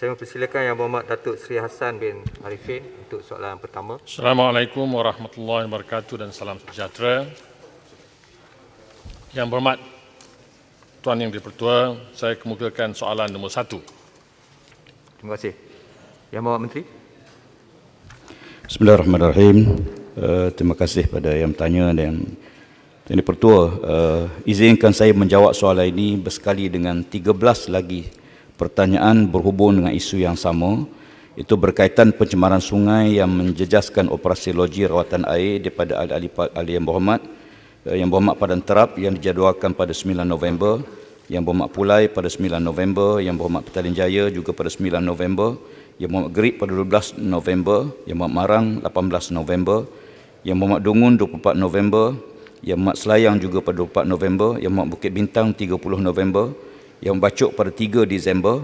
Saya mempersilakan Yang Berhormat Datuk Seri Hassan bin Arifin untuk soalan pertama. Assalamualaikum warahmatullahi wabarakatuh dan salam sejahtera. Yang Berhormat Tuan Yang Dipertua, saya kemukakan soalan nombor satu. Terima kasih. Yang Berhormat Menteri. Bismillahirrahmanirrahim. Uh, terima kasih kepada yang bertanya dan Tuan Dipertua, uh, eh, izinkan saya menjawab soalan ini bersekali dengan 13 lagi pertanyaan berhubung dengan isu yang sama itu berkaitan pencemaran sungai yang menjejaskan operasi loji rawatan air daripada ahli-ahli ahli yang berhormat eh, yang berhormat Padan Terap yang dijadualkan pada 9 November yang berhormat Pulai pada 9 November yang berhormat Petaling Jaya juga pada 9 November yang berhormat Gerik pada 12 November yang berhormat Marang 18 November yang berhormat Dungun 24 November yang berhormat Selayang juga pada 24 November yang berhormat Bukit Bintang 30 November yang Bacok pada 3 Disember,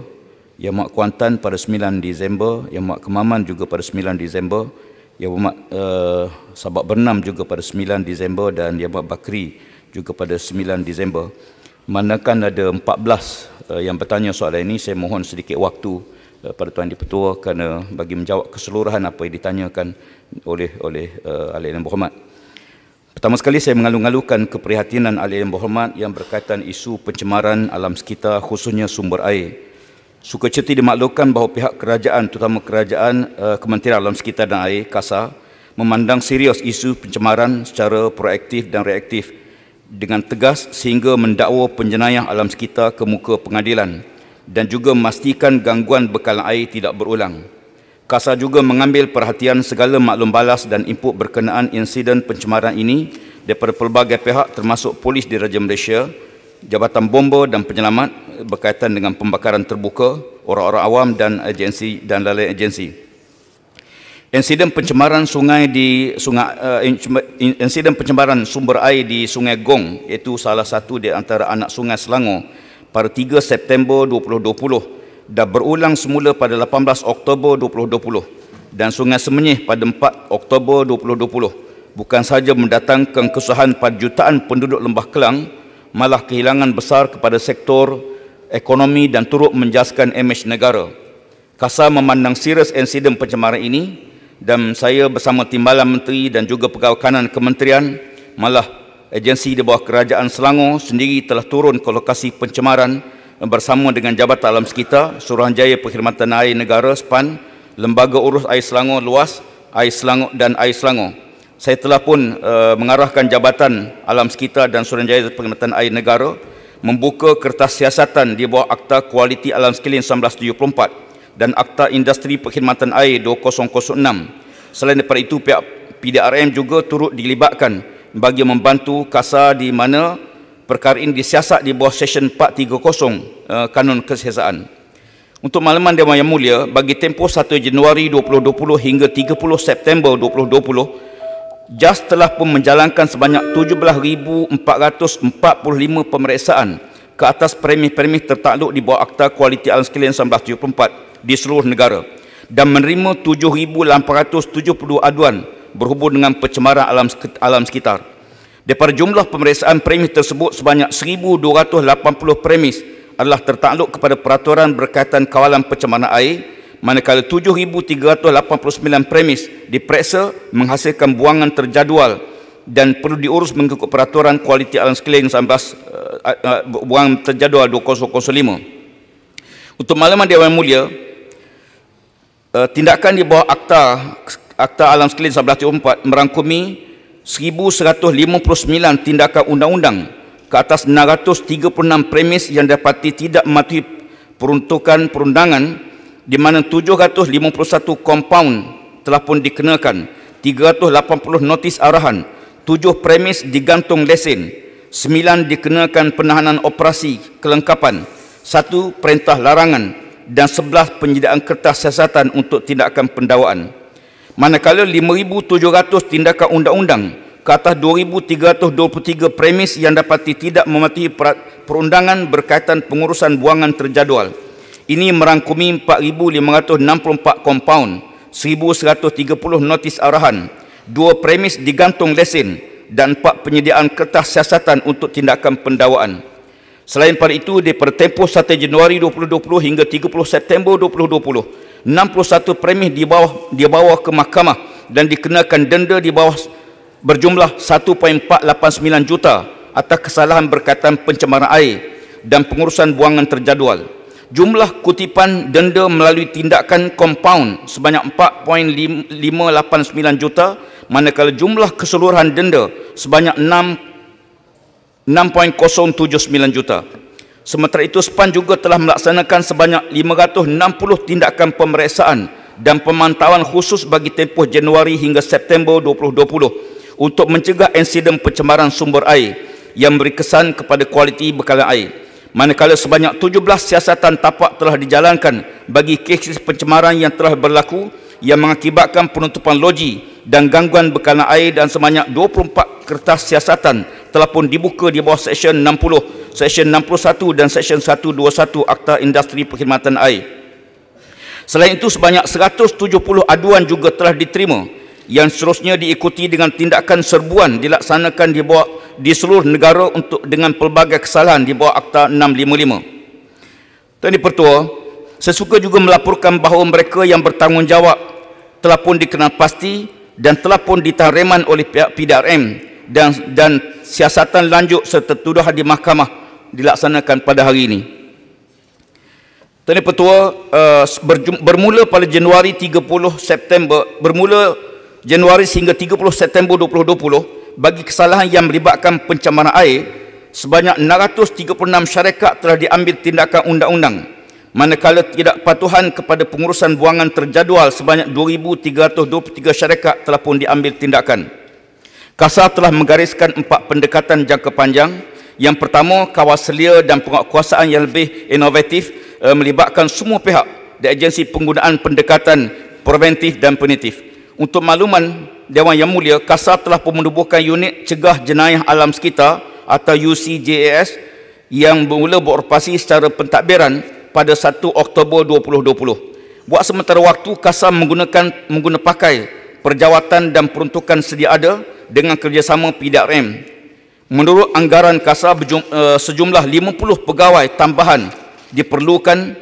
Yang Mak Kuantan pada 9 Disember, Yang Mak Kemaman juga pada 9 Disember, Yang Mak uh, Sabak Bernam juga pada 9 Disember dan Yang Mak Bakri juga pada 9 Disember. Manakan ada 14 uh, eh, yang bertanya soalan ini, saya mohon sedikit waktu uh, pada Tuan Dipertua kerana bagi menjawab keseluruhan apa yang ditanyakan oleh oleh uh, Alain Muhammad. Pertama sekali saya mengalu-alukan keprihatinan ahli yang berhormat yang berkaitan isu pencemaran alam sekitar khususnya sumber air. Sukaceti dimaklumkan bahawa pihak kerajaan terutama kerajaan uh, Kementerian Alam Sekitar dan Air KASA memandang serius isu pencemaran secara proaktif dan reaktif dengan tegas sehingga mendakwa penjenayah alam sekitar ke muka pengadilan dan juga memastikan gangguan bekalan air tidak berulang. Kasar juga mengambil perhatian segala maklum balas dan input berkenaan insiden pencemaran ini daripada pelbagai pihak termasuk polis di Raja Malaysia, Jabatan Bomba dan Penyelamat berkaitan dengan pembakaran terbuka, orang-orang awam dan agensi dan lain-lain agensi. Insiden pencemaran sungai di sungai uh, insiden pencemaran sumber air di Sungai Gong iaitu salah satu di antara anak sungai Selangor pada 3 September 2020 dan berulang semula pada 18 Oktober 2020 dan Sungai Semenyih pada 4 Oktober 2020 bukan sahaja mendatangkan kesusahan pada jutaan penduduk Lembah Kelang malah kehilangan besar kepada sektor ekonomi dan turut menjaskan imej negara. KASA memandang serius insiden pencemaran ini dan saya bersama Timbalan Menteri dan juga Pegawai Kanan Kementerian malah agensi di bawah Kerajaan Selangor sendiri telah turun ke lokasi pencemaran bersama dengan Jabatan Alam Sekitar, Suruhanjaya Perkhidmatan Air Negara SPAN, Lembaga Urus Air Selangor Luas, Air Selangor dan Air Selangor. Saya telah pun uh, mengarahkan Jabatan Alam Sekitar dan Suruhanjaya Perkhidmatan Air Negara membuka kertas siasatan di bawah Akta Kualiti Alam Sekeliling 1974 dan Akta Industri Perkhidmatan Air 2006. Selain daripada itu, pihak PDRM juga turut dilibatkan bagi membantu kasar di mana perkara ini disiasat di bawah Seksyen 430 uh, Kanun Kesiasaan. Untuk makluman Dewan Yang Mulia, bagi tempoh 1 Januari 2020 hingga 30 September 2020, JAS telah pun menjalankan sebanyak 17,445 pemeriksaan ke atas premis-premis tertakluk di bawah Akta Kualiti Alam Sekalian 1974 di seluruh negara dan menerima 7,872 aduan berhubung dengan pencemaran alam sekitar. Daripada jumlah pemeriksaan premis tersebut sebanyak 1,280 premis adalah tertakluk kepada peraturan berkaitan kawalan pencemaran air manakala 7,389 premis diperiksa menghasilkan buangan terjadual dan perlu diurus mengikut peraturan kualiti alam sekeliling 19, uh, uh, buangan terjadual 2005. Untuk maklumat Dewan Mulia, uh, tindakan di bawah Akta Akta Alam Sekeliling 1974 merangkumi 1159 tindakan undang-undang ke atas 936 premis yang dapati tidak mematuhi peruntukan perundangan di mana 751 kompaun telah pun dikenakan 380 notis arahan 7 premis digantung lesen 9 dikenakan penahanan operasi kelengkapan 1 perintah larangan dan 11 penyediaan kertas siasatan untuk tindakan pendawaan manakala 5,700 tindakan undang-undang ke atas 2,323 premis yang dapati tidak mematuhi perundangan berkaitan pengurusan buangan terjadual. Ini merangkumi 4,564 kompaun, 1,130 notis arahan, dua premis digantung lesen dan 4 penyediaan kertas siasatan untuk tindakan pendawaan. Selain pada itu, daripada tempoh 1 Januari 2020 hingga 30 September 2020, 61 premis di bawah ke mahkamah dan dikenakan denda di bawah berjumlah 1.489 juta atas kesalahan berkaitan pencemaran air dan pengurusan buangan terjadual. Jumlah kutipan denda melalui tindakan compound sebanyak 4.589 juta manakala jumlah keseluruhan denda sebanyak 6.079 juta. Sementara itu, SPAN juga telah melaksanakan sebanyak 560 tindakan pemeriksaan dan pemantauan khusus bagi tempoh Januari hingga September 2020 untuk mencegah insiden pencemaran sumber air yang beri kesan kepada kualiti bekalan air. Manakala sebanyak 17 siasatan tapak telah dijalankan bagi kes pencemaran yang telah berlaku yang mengakibatkan penutupan loji dan gangguan bekalan air dan sebanyak 24 kertas siasatan telah pun dibuka di bawah Seksyen 60, Seksyen 61 dan Seksyen 121 Akta Industri Perkhidmatan Air. Selain itu, sebanyak 170 aduan juga telah diterima yang seterusnya diikuti dengan tindakan serbuan dilaksanakan di bawah di seluruh negara untuk dengan pelbagai kesalahan di bawah Akta 655. Tuan Pertua, saya suka juga melaporkan bahawa mereka yang bertanggungjawab telah pun dikenal pasti dan telah pun ditahan reman oleh pihak PDRM dan dan siasatan lanjut serta tuduhan di mahkamah dilaksanakan pada hari ini. Tuan Petua, uh, bermula pada Januari 30 September, bermula Januari sehingga 30 September 2020, bagi kesalahan yang melibatkan pencemaran air, sebanyak 636 syarikat telah diambil tindakan undang-undang. Manakala tidak patuhan kepada pengurusan buangan terjadual sebanyak 2,323 syarikat telah pun diambil tindakan. KASA telah menggariskan empat pendekatan jangka panjang. Yang pertama, kawas selia dan penguatkuasaan yang lebih inovatif uh, melibatkan semua pihak di agensi penggunaan pendekatan preventif dan punitif. Untuk makluman Dewan Yang Mulia, KASA telah menubuhkan unit cegah jenayah alam sekitar atau UCJAS yang bermula beroperasi secara pentadbiran pada 1 Oktober 2020. Buat sementara waktu, KASA menggunakan menggunakan pakai perjawatan dan peruntukan sedia ada dengan kerjasama PIDAKREM. Menurut anggaran kasar eh, sejumlah 50 pegawai tambahan diperlukan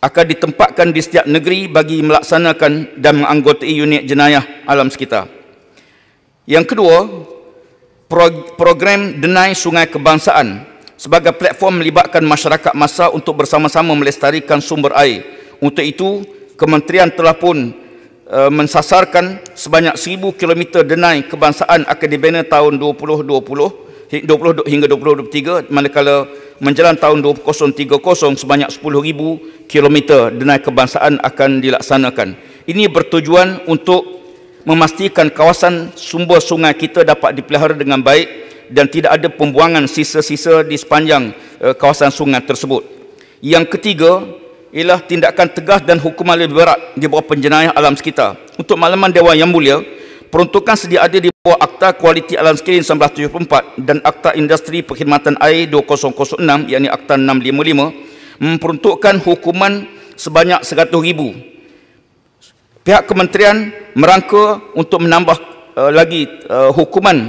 akan ditempatkan di setiap negeri bagi melaksanakan dan menganggotai unit jenayah alam sekitar. Yang kedua, program Denai Sungai Kebangsaan sebagai platform melibatkan masyarakat masa untuk bersama-sama melestarikan sumber air. Untuk itu, kementerian telah pun Eh, mensasarkan sebanyak 1000 km denai kebangsaan akademia tahun 2020 20 hingga 2023 manakala menjelang tahun 2030 sebanyak 10000 km denai kebangsaan akan dilaksanakan ini bertujuan untuk memastikan kawasan sumber sungai kita dapat dipelihara dengan baik dan tidak ada pembuangan sisa-sisa di sepanjang eh, kawasan sungai tersebut yang ketiga ialah tindakan tegas dan hukuman lebih berat di bawah penjenayah alam sekitar. Untuk makluman Dewan Yang Mulia, peruntukan sedia ada di bawah Akta Kualiti Alam Sekitar 1974 dan Akta Industri Perkhidmatan Air 2006, iaitu Akta 655, memperuntukkan hukuman sebanyak rm ribu. Pihak kementerian merangka untuk menambah uh, lagi uh, hukuman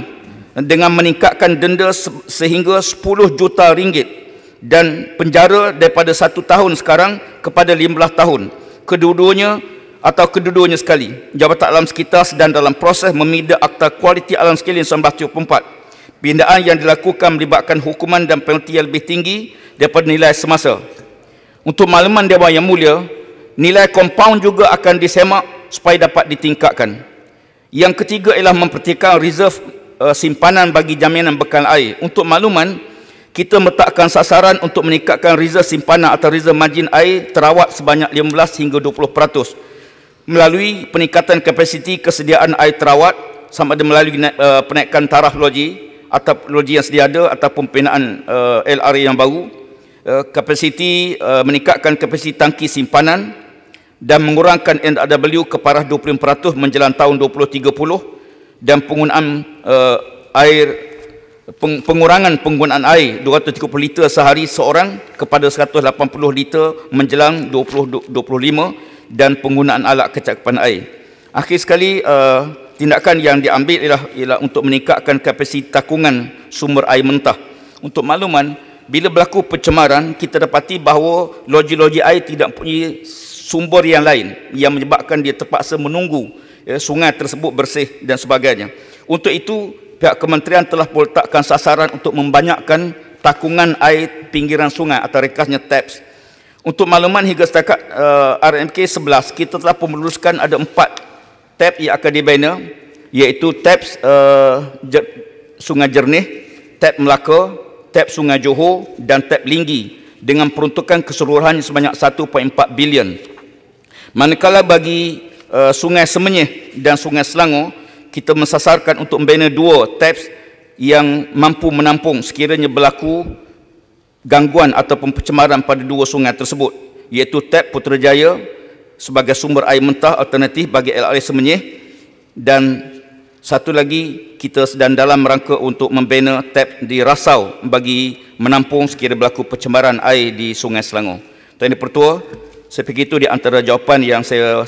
dengan meningkatkan denda sehingga RM10 juta ringgit dan penjara daripada satu tahun sekarang kepada lima belas tahun kedua-duanya atau kedua-duanya sekali Jabatan Alam Sekitar sedang dalam proses memindah Akta Kualiti Alam Sekitar empat pindaan yang dilakukan melibatkan hukuman dan penalti yang lebih tinggi daripada nilai semasa untuk makluman Dewan Yang Mulia nilai kompaun juga akan disemak supaya dapat ditingkatkan yang ketiga ialah mempertikan reserve eh, simpanan bagi jaminan bekal air untuk makluman kita meletakkan sasaran untuk meningkatkan reserve simpanan atau reserve majin air terawat sebanyak 15 hingga 20% melalui peningkatan kapasiti kesediaan air terawat sama ada melalui uh, penaikan taraf loji atau loji yang sedia ada ataupun pembinaan uh, eh, LRA yang baru eh, kapasiti uh, meningkatkan kapasiti tangki simpanan dan mengurangkan NRW ke parah 25% menjelang tahun 2030 dan penggunaan uh, air pengurangan penggunaan air 230 liter sehari seorang kepada 180 liter menjelang 2025 dan penggunaan alat kecakapan air. Akhir sekali uh, tindakan yang diambil ialah, ialah untuk meningkatkan kapasiti takungan sumber air mentah. Untuk makluman, bila berlaku pencemaran, kita dapati bahawa loji-loji air tidak punya sumber yang lain yang menyebabkan dia terpaksa menunggu ya, sungai tersebut bersih dan sebagainya. Untuk itu, pihak kementerian telah meletakkan sasaran untuk membanyakkan takungan air pinggiran sungai atau rekasnya TAPS. Untuk makluman hingga setakat uh, RMK 11, kita telah pemeluluskan ada empat taps yang akan dibina iaitu TAPS uh, Sungai Jernih, taps Melaka, taps Sungai Johor dan taps Linggi dengan peruntukan keseluruhan sebanyak 1.4 bilion. Manakala bagi uh, Sungai Semenyih dan Sungai Selangor, kita mensasarkan untuk membina dua taps yang mampu menampung sekiranya berlaku gangguan atau pencemaran pada dua sungai tersebut iaitu tap Putrajaya sebagai sumber air mentah alternatif bagi LRA Semenyih dan satu lagi kita sedang dalam rangka untuk membina tap di Rasau bagi menampung sekiranya berlaku pencemaran air di Sungai Selangor. Tuan Pertua, saya fikir itu di antara jawapan yang saya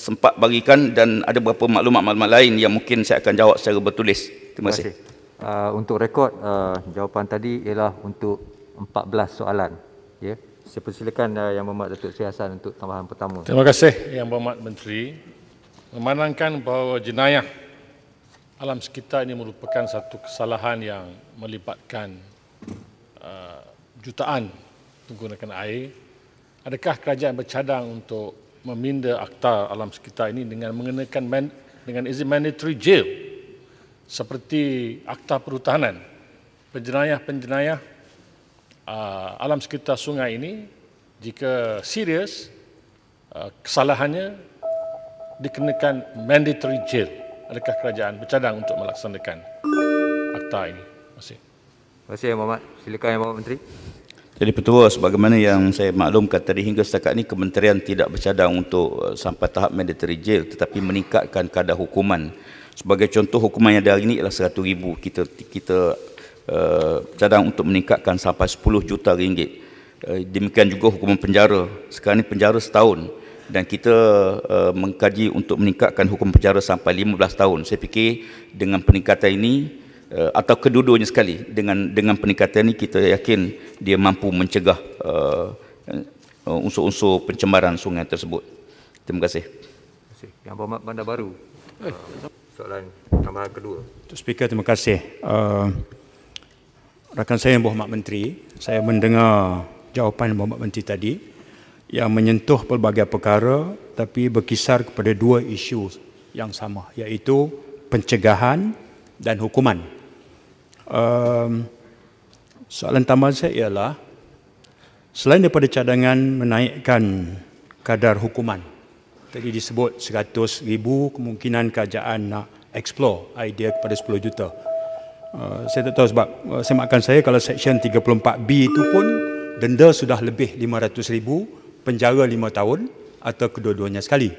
sempat bagikan dan ada beberapa maklumat-maklumat lain yang mungkin saya akan jawab secara bertulis. Terima kasih. Uh, untuk rekod uh, jawapan tadi ialah untuk 14 soalan. Ya. Yeah. Saya persilakan uh, Yang Berhormat Datuk Seri Hassan untuk tambahan pertama. Terima kasih Yang Berhormat Menteri. Memandangkan bahawa jenayah alam sekitar ini merupakan satu kesalahan yang melibatkan uh, jutaan menggunakan air. Adakah kerajaan bercadang untuk meminda akta alam sekitar ini dengan mengenakan man, dengan izin mandatory jail seperti akta perhutanan penjenayah-penjenayah uh, alam sekitar sungai ini jika serius uh, kesalahannya dikenakan mandatory jail adakah kerajaan bercadang untuk melaksanakan akta ini terima kasih terima kasih Muhammad silakan Muhammad Menteri jadi petua sebagaimana yang saya maklumkan tadi hingga setakat ini kementerian tidak bercadang untuk eh, sampai tahap mandatory jail tetapi meningkatkan kadar hukuman. Sebagai contoh hukuman yang ada hari ini ialah RM100,000. Kita, kita uh, eh, cadang untuk meningkatkan sampai RM10 juta. Ringgit. Uh, demikian juga hukuman penjara. Sekarang ini penjara setahun dan kita uh, mengkaji untuk meningkatkan hukuman penjara sampai 15 tahun. Saya fikir dengan peningkatan ini Eh, atau kedua-duanya sekali dengan dengan peningkatan ini kita yakin dia mampu mencegah uh, unsur-unsur pencemaran sungai tersebut. Terima kasih. Terima kasih. Yang bapak Bandar Baru. Uh, soalan tambahan kedua. Tuan Speaker, terima kasih. Uh, rakan saya yang bapak Menteri, saya mendengar jawapan yang bapak Menteri tadi yang menyentuh pelbagai perkara tapi berkisar kepada dua isu yang sama iaitu pencegahan dan hukuman um, soalan tambahan saya ialah selain daripada cadangan menaikkan kadar hukuman tadi disebut 100 ribu kemungkinan kerajaan nak explore idea kepada 10 juta uh, saya tak tahu sebab uh, eh, semakkan saya kalau section 34B itu pun denda sudah lebih 500 ribu penjara 5 tahun atau kedua-duanya sekali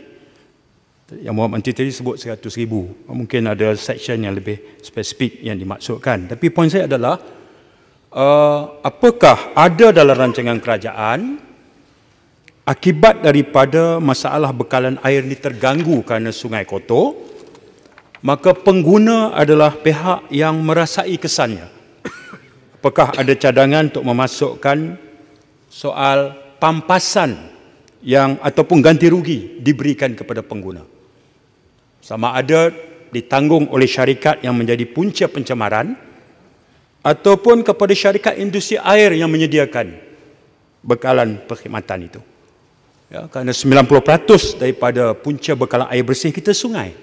yang Muhammad Titi tadi sebut 100 ribu. Mungkin ada section yang lebih spesifik yang dimaksudkan. Tapi poin saya adalah, uh, apakah ada dalam rancangan kerajaan akibat daripada masalah bekalan air ini terganggu kerana sungai kotor, maka pengguna adalah pihak yang merasai kesannya. Apakah ada cadangan untuk memasukkan soal pampasan yang ataupun ganti rugi diberikan kepada pengguna? sama ada ditanggung oleh syarikat yang menjadi punca pencemaran ataupun kepada syarikat industri air yang menyediakan bekalan perkhidmatan itu. Ya, kerana 90% daripada punca bekalan air bersih kita sungai.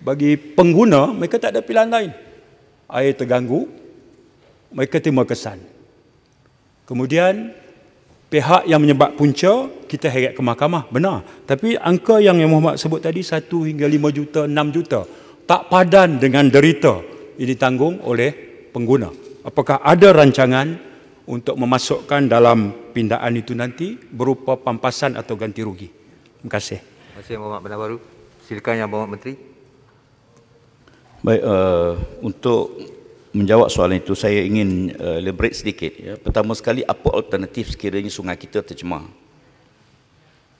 Bagi pengguna, mereka tak ada pilihan lain. Air terganggu, mereka terima kesan. Kemudian, pihak yang menyebab punca kita heret ke mahkamah benar tapi angka yang yang Muhammad sebut tadi 1 hingga 5 juta 6 juta tak padan dengan derita yang ditanggung oleh pengguna apakah ada rancangan untuk memasukkan dalam pindaan itu nanti berupa pampasan atau ganti rugi terima kasih terima kasih Muhammad Benar Baru silakan yang Muhammad Menteri baik uh, untuk menjawab soalan itu saya ingin uh, elaborate sedikit ya. Pertama sekali apa alternatif sekiranya sungai kita tercemar?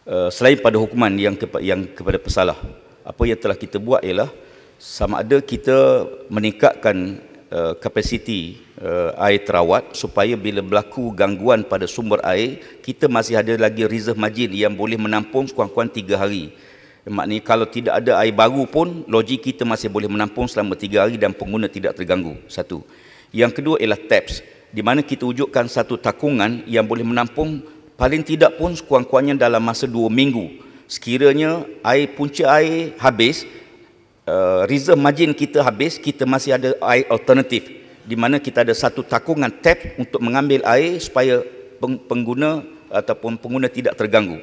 Uh, selain pada hukuman yang kepa- yang kepada pesalah. Apa yang telah kita buat ialah sama ada kita meningkatkan uh, kapasiti uh, uh, air terawat supaya bila berlaku gangguan pada sumber air kita masih ada lagi reserve margin yang boleh menampung sekurang-kurangnya 3 hari maknanya kalau tidak ada air baru pun logik kita masih boleh menampung selama tiga hari dan pengguna tidak terganggu satu yang kedua ialah taps di mana kita wujudkan satu takungan yang boleh menampung paling tidak pun sekurang-kurangnya dalam masa dua minggu sekiranya air punca air habis eh, reserve margin kita habis kita masih ada air alternatif di mana kita ada satu takungan tap untuk mengambil air supaya pengguna ataupun pengguna tidak terganggu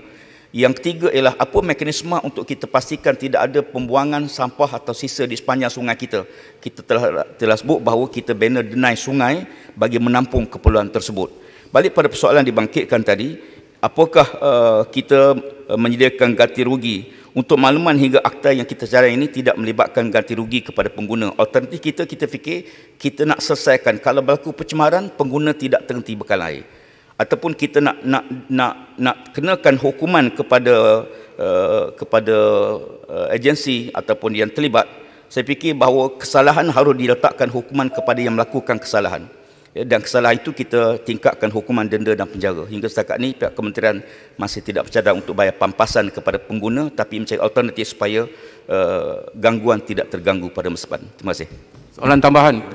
yang ketiga ialah apa mekanisme untuk kita pastikan tidak ada pembuangan sampah atau sisa di sepanjang sungai kita. Kita telah, telah sebut bahawa kita bina denai sungai bagi menampung keperluan tersebut. Balik pada persoalan dibangkitkan tadi, apakah uh, kita uh, menyediakan ganti rugi? Untuk makluman hingga akta yang kita jalan ini tidak melibatkan ganti rugi kepada pengguna. Alternatif kita, kita fikir kita nak selesaikan. Kalau berlaku pencemaran, pengguna tidak terhenti bekal air ataupun kita nak nak nak nak kenakan hukuman kepada uh, kepada uh, agensi ataupun yang terlibat saya fikir bahawa kesalahan harus diletakkan hukuman kepada yang melakukan kesalahan eh, dan kesalahan itu kita tingkatkan hukuman denda dan penjara hingga setakat ini pihak kementerian masih tidak bercadang untuk bayar pampasan kepada pengguna tapi mencari alternatif supaya uh, gangguan tidak terganggu pada masa depan terima kasih soalan tambahan